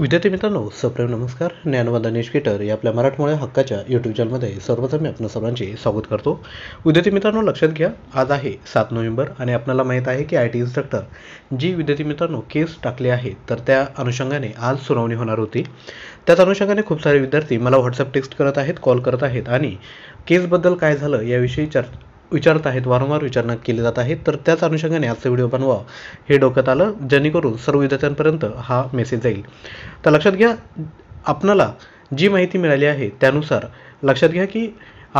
विद्यार्थी मित्रांनो सप्रेम नमस्कार ज्ञानवादा निष्केटर या आपल्या मराठमोळ्या हक्काच्या यूट्यूब चॅनलमध्ये सर्वप्रथम मी आपल्या सर्वांचे स्वागत करतो विद्यार्थी मित्रांनो लक्षात घ्या आज आहे सात नोव्हेंबर आणि आपल्याला माहीत आहे की आय टी इन्स्ट्रक्टर जी विद्यार्थी मित्रांनो केस टाकले आहे तर त्या अनुषंगाने आज सुनावणी होणार होती त्याच अनुषंगाने खूप सारे विद्यार्थी मला व्हॉट्सअप टेक्स्ट करत आहेत कॉल करत आहेत आणि केसबद्दल काय झालं याविषयी चर्चा विचारत आहेत वारंवार विचारणा केली जात आहे तर त्याच अनुषंगाने आजचा व्हिडिओ बनवा हे डोक्यात आलं जेणेकरून सर्व विद्यार्थ्यांपर्यंत हा मेसेज जाईल तर लक्षात घ्या आपणाला जी माहिती मिळाली आहे त्यानुसार लक्षात घ्या की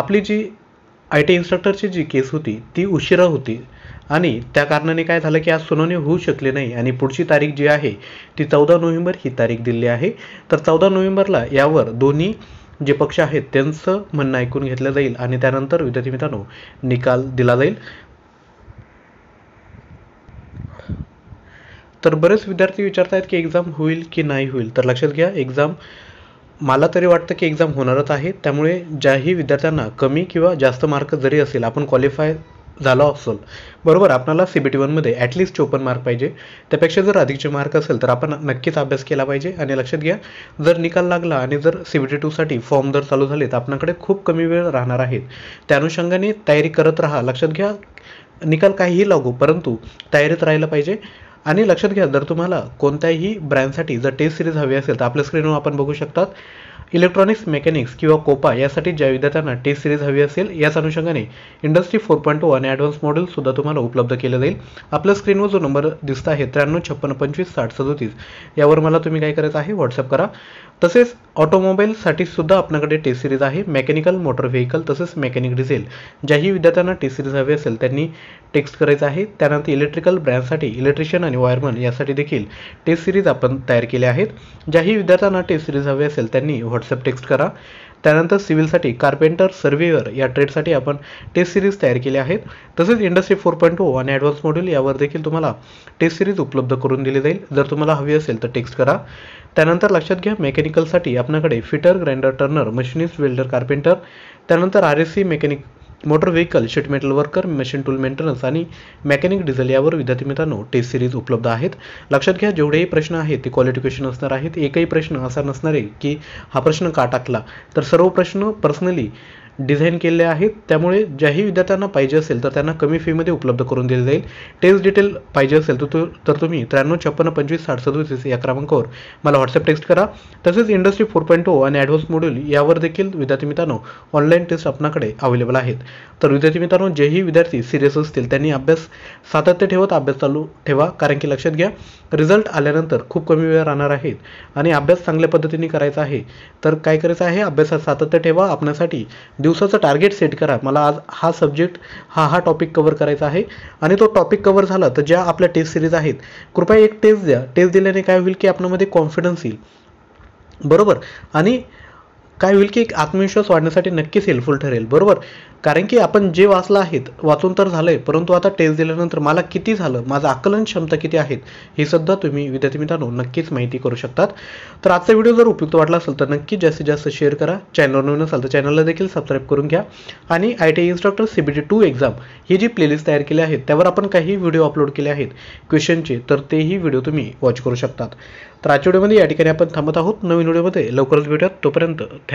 आपली जी आय टी इन्स्ट्रक्टरची जी केस होती ती उशिरा होती आणि त्या कारणाने काय झालं की आज सुनावणी होऊ शकली नाही आणि पुढची तारीख जी आहे ती चौदा नोव्हेंबर ही तारीख दिली आहे तर चौदा नोव्हेंबरला यावर दोन्ही जे पक्ष आहेत त्यांचं म्हणणं ऐकून घेतलं जाईल आणि त्यानंतर विद्यार्थी मित्रांनो निकाल दिला जाईल तर बरेच विद्यार्थी आहेत की एक्झाम होईल की नाही होईल तर लक्षात घ्या एक्झाम मला तरी वाटतं की एक्झाम होणारच आहे त्यामुळे ज्याही विद्यार्थ्यांना कमी किंवा जास्त मार्क जरी असेल आपण क्वालिफाय झाला असेल बरोबर आपल्याला सी बी टी वनमध्ये ॲटलिस्ट चोपन्न मार्क पाहिजे त्यापेक्षा जर अधिकचे मार्क असेल तर आपण नक्कीच अभ्यास केला पाहिजे आणि लक्षात घ्या जर निकाल लागला आणि जर सी बी टी टूसाठी फॉर्म जर चालू झाले तर आपणाकडे खूप कमी वेळ राहणार आहेत त्या अनुषंगाने तयारी करत राहा लक्षात घ्या निकाल काहीही लागू परंतु तयारीत राहिलं पाहिजे आणि लक्षात घ्या जर तुम्हाला कोणत्याही ब्रँडसाठी जर टेस्ट सिरीज हवी असेल तर आपल्या स्क्रीनवर आपण बघू शकतात इलेक्ट्रॉनिक्स मेकॅनिक्स किंवा कोपा यासाठी ज्या विद्यार्थ्यांना टेस्ट सिरीज हवी असेल याच अनुषंगाने इंडस्ट्री फोर पॉईंट टू आणि ॲडव्हान्स मॉडेलसुद्धा तुम्हाला उपलब्ध केलं जाईल आपल्या स्क्रीनवर जो नंबर दिसत आहे त्र्याण्णव छप्पन पंचवीस साठ सदोतीस यावर मला तुम्ही काय करायचं आहे व्हॉट्सअप करा तसेच ऑटोमोबाईलसाठी सुद्धा आपल्याकडे टेस्ट सिरीज आहे मेकॅनिकल मोटर व्हेकल तसेच मेकॅनिक डिझेल ज्याही विद्यार्थ्यांना टेस्ट सिरीज हवी असेल त्यांनी टेक्स्ट करायचं आहे त्यानंतर इलेक्ट्रिकल ब्रँडसाठी इलेक्ट्रिशियन आणि आणि वायरमन यासाठी टेस्ट सिरीज आपण तयार केल्या आहेत ज्याही विद्यार्थ्यांना टेस्ट सिरीज हवी असेल त्यांनी टेक्स्ट करा त्यानंतर सिव्हिलसाठी कार्पेंटर सर्वेअर या ट्रेडसाठी आपण टेस्ट सिरीज तयार केल्या आहेत तसेच इंडस्ट्री फोर पॉईंट ओ आणि ॲडव्हान्स मॉड्यूल यावर देखील टेस्ट सिरीज उपलब्ध करून दिली जाईल जर तुम्हाला हवी असेल तर टेक्स्ट करा त्यानंतर लक्षात घ्या मेकॅनिकलसाठी आपल्याकडे fitter grinder turner machinist welder carpenter त्यानंतर R S C mechanic motor vehicle sheet metal worker machine tool maintenance आणि मेकॅनिक डिझेल यावर विद्यार्थी मित्रांनो टेस्ट सिरीज उपलब्ध आहेत लक्षात घ्या जेवढेही प्रश्न आहेत ते क्वालिफिकेशन असणार आहेत एकही प्रश्न असा नसणार आहे की हा प्रश्न का टाकला तर सर्व प्रश्न पर्सनली डिझाईन केले आहेत त्यामुळे ज्याही विद्यार्थ्यांना पाहिजे असेल तर त्यांना कमी फीमध्ये उपलब्ध करून दिले जाईल टेस्ट डिटेल पाहिजे असेल तर तर तुम्ही त्र्याण्णव छप्पन्न पंचवीस साठ सदोतीस या क्रमांकावर मला व्हॉट्सअप टेक्स्ट करा तसेच इंडस्ट्री फोर पॉईंट ओ आणि ॲडव्हान्स मॉड्यूल यावर देखील विद्यार्थी मित्रांनो ऑनलाईन टेस्ट आपणाकडे अवेलेबल आहेत तर विद्यार्थी मित्रांनो जेही विद्यार्थी सिरियस असतील त्यांनी अभ्यास सातत्य ठेवत अभ्यास चालू ठेवा कारण की लक्षात घ्या रिझल्ट आल्यानंतर खूप कमी वेळ राहणार आहेत आणि अभ्यास चांगल्या पद्धतीने करायचा आहे तर काय करायचं आहे अभ्यासात सातत्य ठेवा आपल्यासाठी दिवसाचं टार्गेट सेट करा मला आज हा सब्जेक्ट हा हा टॉपिक कवर करायचा आहे आणि तो टॉपिक कवर झाला तर ज्या आपल्या टेस्ट सिरीज आहेत कृपया एक टेस्ट द्या टेस्ट दिल्याने काय होईल की आपल्यामध्ये कॉन्फिडन्स येईल बरोबर आणि काय होईल की एक आत्मविश्वास वाढण्यासाठी नक्कीच हेल्पफुल ठरेल बरोबर कारण की आपण जे वाचलं आहेत वाचून तर झालं आहे परंतु आता टेस्ट दिल्यानंतर मला किती झालं माझं आकलन क्षमता किती आहेत हे सुद्धा तुम्ही विद्यार्थी मित्रांनो नक्कीच माहिती करू शकतात तर आजचा व्हिडिओ जर उपयुक्त वाटला असेल तर नक्की जास्तीत जास्त शेअर करा चॅनलवर नवीन असाल तर चॅनलला देखील सबस्क्राईब करून घ्या आणि I T instructor C B T two exam ही जी प्लेलिस्ट तयार केली आहेत त्यावर आपण काही व्हिडिओ अपलोड केले आहेत क्वेश्चनचे तर तेही व्हिडिओ तुम्ही वॉच करू शकतात तर आजच्या व्हिडिओमध्ये या ठिकाणी आपण थांबत आहोत नवीन व्हिडिओमध्ये लवकरच भेटूयात तोपर्यंत